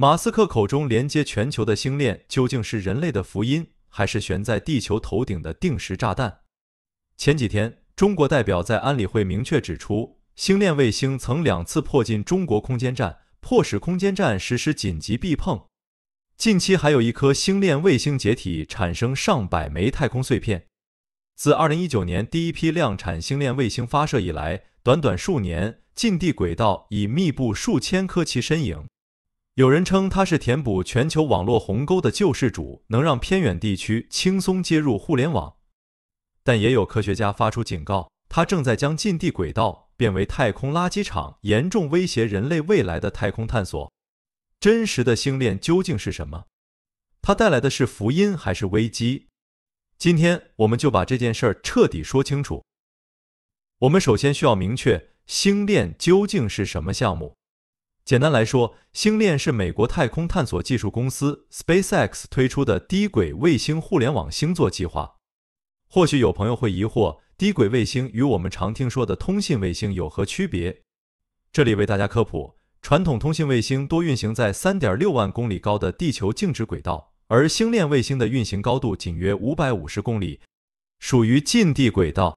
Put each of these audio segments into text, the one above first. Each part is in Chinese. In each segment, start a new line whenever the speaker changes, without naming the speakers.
马斯克口中连接全球的星链，究竟是人类的福音，还是悬在地球头顶的定时炸弹？前几天，中国代表在安理会明确指出，星链卫星曾两次迫近中国空间站，迫使空间站实施紧急避碰。近期还有一颗星链卫星解体，产生上百枚太空碎片。自2019年第一批量产星链卫星发射以来，短短数年，近地轨道已密布数千颗其身影。有人称它是填补全球网络鸿沟的救世主，能让偏远地区轻松接入互联网。但也有科学家发出警告，它正在将近地轨道变为太空垃圾场，严重威胁人类未来的太空探索。真实的星链究竟是什么？它带来的是福音还是危机？今天我们就把这件事儿彻底说清楚。我们首先需要明确，星链究竟是什么项目？简单来说，星链是美国太空探索技术公司 SpaceX 推出的低轨卫星互联网星座计划。或许有朋友会疑惑，低轨卫星与我们常听说的通信卫星有何区别？这里为大家科普：传统通信卫星多运行在3.6万公里高的地球静止轨道，而星链卫星的运行高度仅约550公里，属于近地轨道。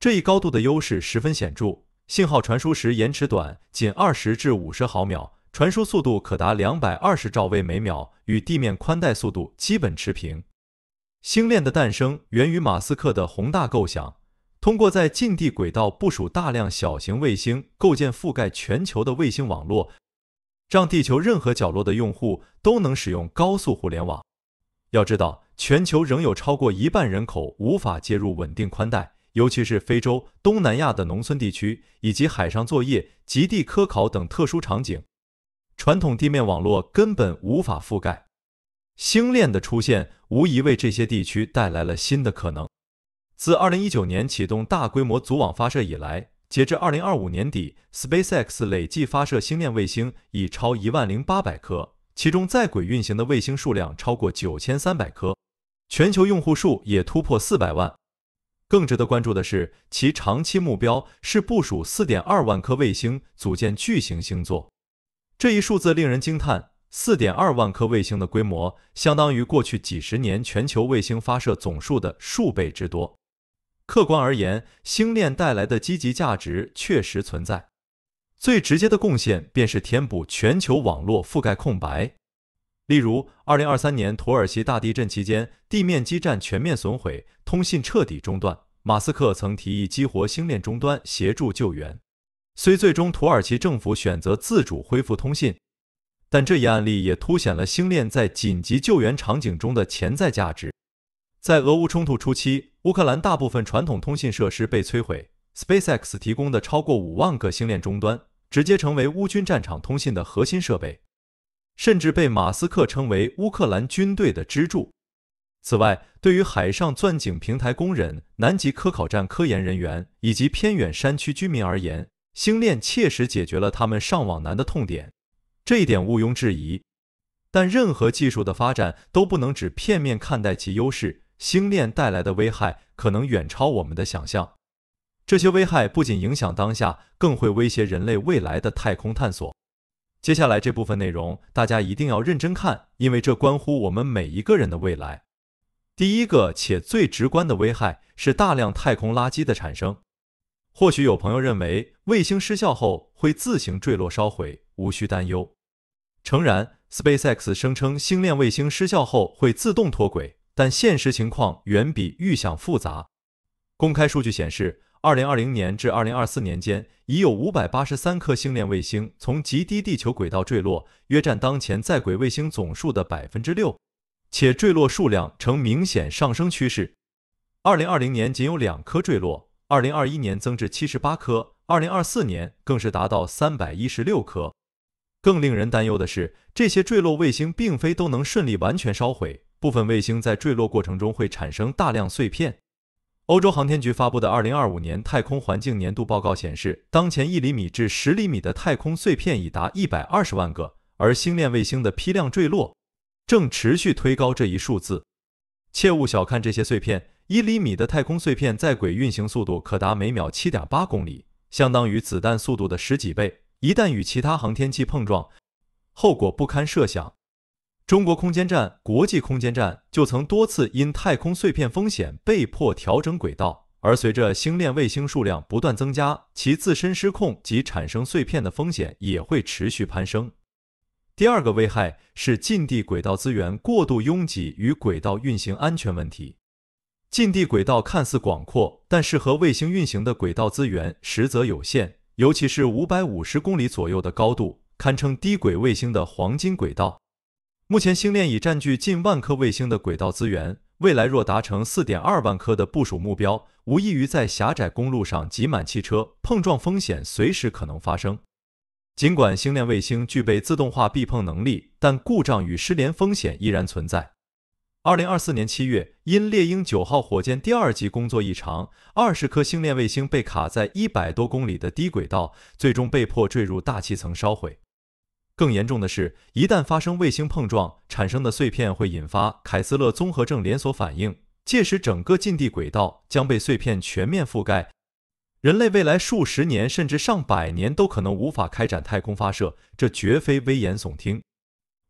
这一高度的优势十分显著。信号传输时延迟短，仅二十至五十毫秒，传输速度可达两百二十兆位每秒，与地面宽带速度基本持平。星链的诞生源于马斯克的宏大构想，通过在近地轨道部署大量小型卫星，构建覆盖全球的卫星网络，让地球任何角落的用户都能使用高速互联网。要知道，全球仍有超过一半人口无法接入稳定宽带。尤其是非洲、东南亚的农村地区，以及海上作业、极地科考等特殊场景，传统地面网络根本无法覆盖。星链的出现无疑为这些地区带来了新的可能。自二零一九年启动大规模组网发射以来，截至二零二五年底，SpaceX 累计发射星链卫星已超一万零八百颗，其中在轨运行的卫星数量超过九千三百颗，全球用户数也突破四百万。更值得关注的是，其长期目标是部署4.2万颗卫星，组建巨型星座。这一数字令人惊叹，4.2万颗卫星的规模相当于过去几十年全球卫星发射总数的数倍之多。客观而言，星链带来的积极价值确实存在。最直接的贡献便是填补全球网络覆盖空白。例如，2023年土耳其大地震期间，地面基站全面损毁，通信彻底中断。马斯克曾提议激活星链终端协助救援，虽最终土耳其政府选择自主恢复通信，但这一案例也凸显了星链在紧急救援场景中的潜在价值。在俄乌冲突初期，乌克兰大部分传统通信设施被摧毁，SpaceX 提供的超过五万个星链终端直接成为乌军战场通信的核心设备。甚至被马斯克称为乌克兰军队的支柱。此外，对于海上钻井平台工人、南极科考站科研人员以及偏远山区居民而言，星链切实解决了他们上网难的痛点，这一点毋庸置疑。但任何技术的发展都不能只片面看待其优势，星链带来的危害可能远超我们的想象。这些危害不仅影响当下，更会威胁人类未来的太空探索。接下来这部分内容大家一定要认真看，因为这关乎我们每一个人的未来。第一个且最直观的危害是大量太空垃圾的产生。或许有朋友认为卫星失效后会自行坠落烧毁，无需担忧。诚然，SpaceX 声称星链卫星失效后会自动脱轨，但现实情况远比预想复杂。公开数据显示。二零二零年至二零二四年间，已有五百八十三颗星链卫星从极低地球轨道坠落，约占当前在轨卫星总数的百分之六，且坠落数量呈明显上升趋势。二零二零年仅有两颗坠落，二零二一年增至七十八颗，二零二四年更是达到三百一十六颗。更令人担忧的是，这些坠落卫星并非都能顺利完全烧毁，部分卫星在坠落过程中会产生大量碎片。欧洲航天局发布的2025年太空环境年度报告显示，当前一厘米至十厘米的太空碎片已达120万个，而星链卫星的批量坠落正持续推高这一数字。切勿小看这些碎片，一厘米的太空碎片在轨运行速度可达每秒7.8公里，相当于子弹速度的十几倍。一旦与其他航天器碰撞，后果不堪设想。中国空间站、国际空间站就曾多次因太空碎片风险被迫调整轨道，而随着星链卫星数量不断增加，其自身失控及产生碎片的风险也会持续攀升。第二个危害是近地轨道资源过度拥挤与轨道运行安全问题。近地轨道看似广阔，但适合卫星运行的轨道资源实则有限，尤其是五百五十公里左右的高度，堪称低轨卫星的黄金轨道。目前星链已占据近万颗卫星的轨道资源，未来若达成4.2万颗的部署目标，无异于在狭窄公路上挤满汽车，碰撞风险随时可能发生。尽管星链卫星具备自动化避碰能力，但故障与失联风险依然存在。2024年7月，因猎鹰九号火箭第二级工作异常，二十颗星链卫星被卡在一百多公里的低轨道，最终被迫坠入大气层烧毁。更严重的是，一旦发生卫星碰撞，产生的碎片会引发凯斯勒综合症连锁反应，届时整个近地轨道将被碎片全面覆盖，人类未来数十年甚至上百年都可能无法开展太空发射，这绝非危言耸听。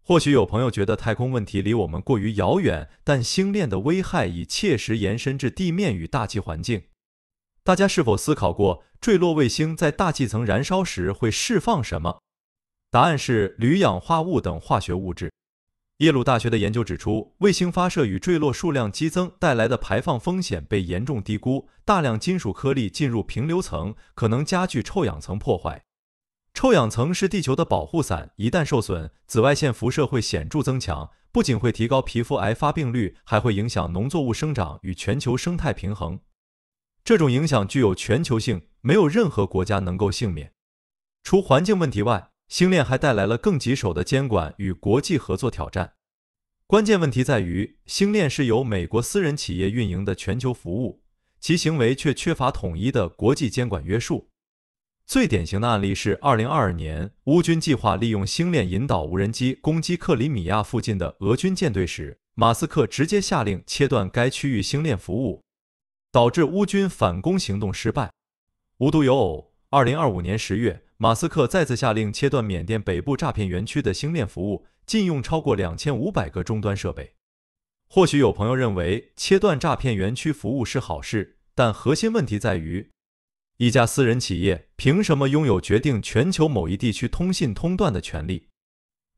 或许有朋友觉得太空问题离我们过于遥远，但星链的危害已切实延伸至地面与大气环境。大家是否思考过，坠落卫星在大气层燃烧时会释放什么？答案是铝氧化物等化学物质。耶鲁大学的研究指出，卫星发射与坠落数量激增带来的排放风险被严重低估。大量金属颗粒进入平流层，可能加剧臭氧层破坏。臭氧层是地球的保护伞，一旦受损，紫外线辐射会显著增强，不仅会提高皮肤癌发病率，还会影响农作物生长与全球生态平衡。这种影响具有全球性，没有任何国家能够幸免。除环境问题外，星链还带来了更棘手的监管与国际合作挑战。关键问题在于，星链是由美国私人企业运营的全球服务，其行为却缺乏统一的国际监管约束。最典型的案例是，二零二二年乌军计划利用星链引导无人机攻击克里米亚附近的俄军舰队时，马斯克直接下令切断该区域星链服务，导致乌军反攻行动失败。无独有偶，二零二五年十月。马斯克再次下令切断缅甸北部诈骗园区的星链服务，禁用超过两千五百个终端设备。或许有朋友认为切断诈骗园区服务是好事，但核心问题在于，一家私人企业凭什么拥有决定全球某一地区通信通断的权利？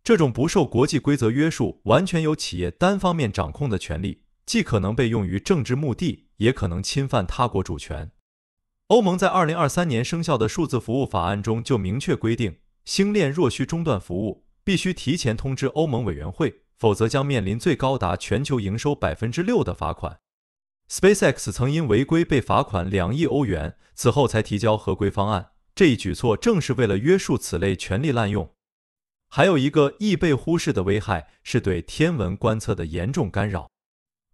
这种不受国际规则约束、完全由企业单方面掌控的权利，既可能被用于政治目的，也可能侵犯他国主权。欧盟在二零二三年生效的数字服务法案中就明确规定，星链若需中断服务，必须提前通知欧盟委员会，否则将面临最高达全球营收百分之六的罚款。SpaceX 曾因违规被罚款两亿欧元，此后才提交合规方案。这一举措正是为了约束此类权力滥用。还有一个易被忽视的危害是对天文观测的严重干扰。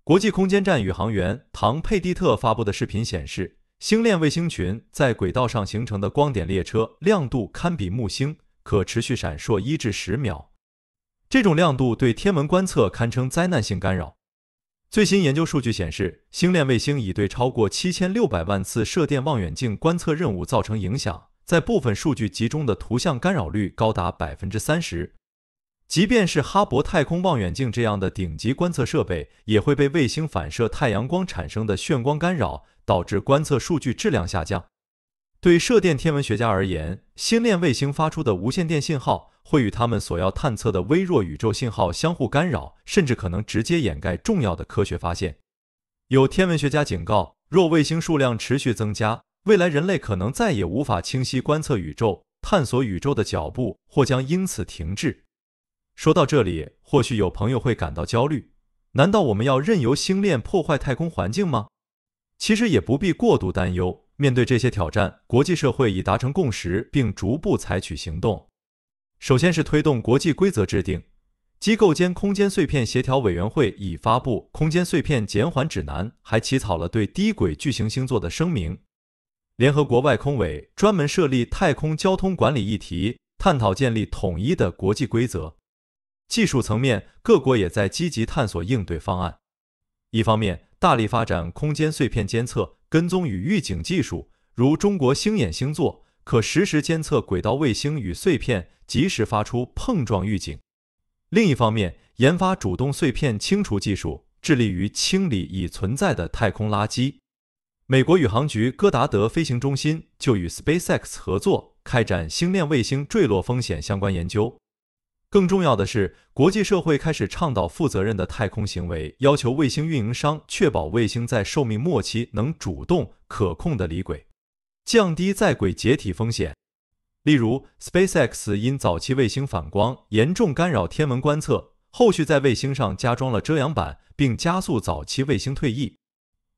国际空间站宇航员唐佩蒂特发布的视频显示。星链卫星群在轨道上形成的光点列车，亮度堪比木星，可持续闪烁一至十秒。这种亮度对天文观测堪称灾难性干扰。最新研究数据显示，星链卫星已对超过七千六百万次射电望远镜观测任务造成影响，在部分数据集中的图像干扰率高达百分之三十。即便是哈勃太空望远镜这样的顶级观测设备，也会被卫星反射太阳光产生的眩光干扰，导致观测数据质量下降。对射电天文学家而言，星链卫星发出的无线电信号会与他们所要探测的微弱宇宙信号相互干扰，甚至可能直接掩盖重要的科学发现。有天文学家警告，若卫星数量持续增加，未来人类可能再也无法清晰观测宇宙，探索宇宙的脚步或将因此停滞。说到这里，或许有朋友会感到焦虑：难道我们要任由星链破坏太空环境吗？其实也不必过度担忧。面对这些挑战，国际社会已达成共识，并逐步采取行动。首先是推动国际规则制定，机构间空间碎片协调委员会已发布《空间碎片减缓指南》，还起草了对低轨巨型星座的声明。联合国外空委专门设立太空交通管理议题，探讨建立统一的国际规则。技术层面，各国也在积极探索应对方案。一方面，大力发展空间碎片监测、跟踪与预警技术，如中国星眼星座可实时监测轨道卫星与碎片，及时发出碰撞预警；另一方面，研发主动碎片清除技术，致力于清理已存在的太空垃圾。美国宇航局戈达德飞行中心就与 SpaceX 合作，开展星链卫星坠落风险相关研究。更重要的是，国际社会开始倡导负责任的太空行为，要求卫星运营商确保卫星在寿命末期能主动可控的离轨，降低在轨解体风险。例如，SpaceX 因早期卫星反光严重干扰天文观测，后续在卫星上加装了遮阳板，并加速早期卫星退役。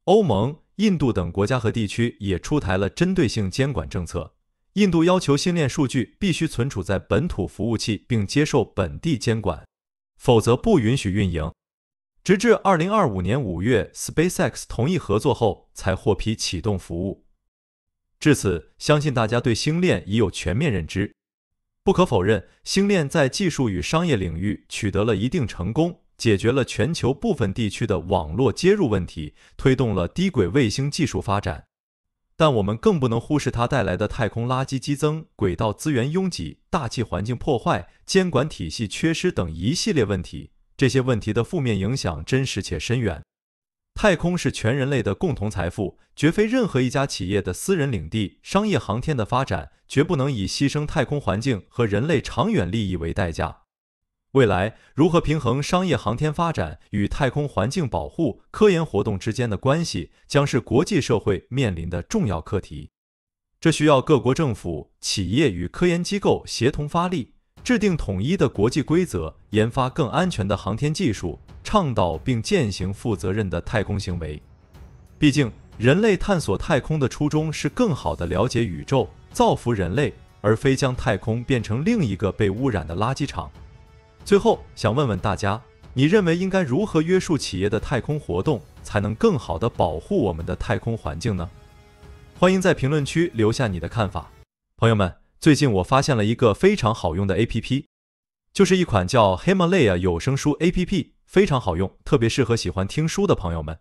欧盟、印度等国家和地区也出台了针对性监管政策。印度要求星链数据必须存储在本土服务器，并接受本地监管，否则不允许运营。直至2025年5月，SpaceX 同意合作后，才获批启动服务。至此，相信大家对星链已有全面认知。不可否认，星链在技术与商业领域取得了一定成功，解决了全球部分地区的网络接入问题，推动了低轨卫星技术发展。但我们更不能忽视它带来的太空垃圾激增、轨道资源拥挤、大气环境破坏、监管体系缺失等一系列问题。这些问题的负面影响真实且深远。太空是全人类的共同财富，绝非任何一家企业的私人领地。商业航天的发展绝不能以牺牲太空环境和人类长远利益为代价。未来如何平衡商业航天发展与太空环境保护、科研活动之间的关系，将是国际社会面临的重要课题。这需要各国政府、企业与科研机构协同发力，制定统一的国际规则，研发更安全的航天技术，倡导并践行负责任的太空行为。毕竟，人类探索太空的初衷是更好地了解宇宙、造福人类，而非将太空变成另一个被污染的垃圾场。最后想问问大家，你认为应该如何约束企业的太空活动，才能更好的保护我们的太空环境呢？欢迎在评论区留下你的看法。朋友们，最近我发现了一个非常好用的 APP，就是一款叫 Himalaya 有声书 APP，非常好用，特别适合喜欢听书的朋友们。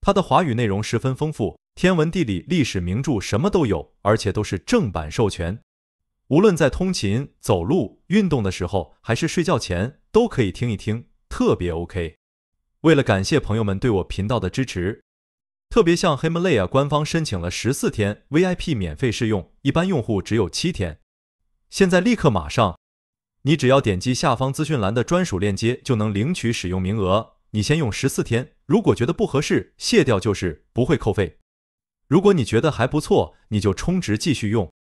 它的华语内容十分丰富，天文、地理、历史、名著什么都有，而且都是正版授权。无论在通勤、走路、运动的时候，还是睡觉前，都可以听一听，特别 OK。为了感谢朋友们对我频道的支持，特别向 Himalaya 官方申请了十四天 VIP 免费试用，一般用户只有七天。现在立刻马上，你只要点击下方资讯栏的专属链接就能领取使用名额。你先用十四天，如果觉得不合适，卸掉就是不会扣费。如果你觉得还不错，你就充值继续用。